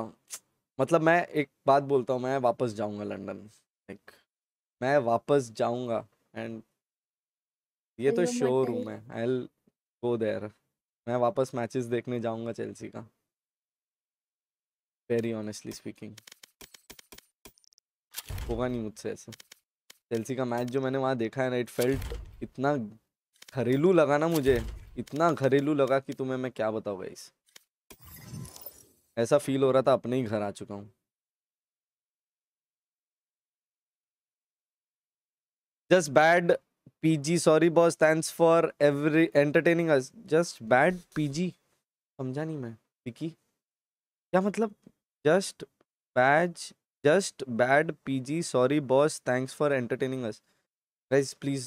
मतलब मैं एक बात बोलता हूँ मैं वापस जाऊँगा लंडन लाइक मैं वापस जाऊँगा एंड ये तो श्योर हूँ मैं आई एल गो देर मैं वापस मैचेस देखने जाऊँगा चेल्सी का वेरी ऑनेस्टली स्पीकिंग होगा नहीं मुझसे ऐसे चेल्सी का मैच जो मैंने वहाँ देखा है ना इट फेल्ट इतना घरेलू लगा ना मुझे इतना घरेलू लगा कि तुम्हें मैं क्या बताऊँगा इस ऐसा फील हो रहा था अपने ही घर आ चुका हूं just bad PG sorry boss thanks for every entertaining us just bad PG समझा नहीं मैं विकी क्या मतलब just badge just bad PG sorry boss thanks for entertaining us please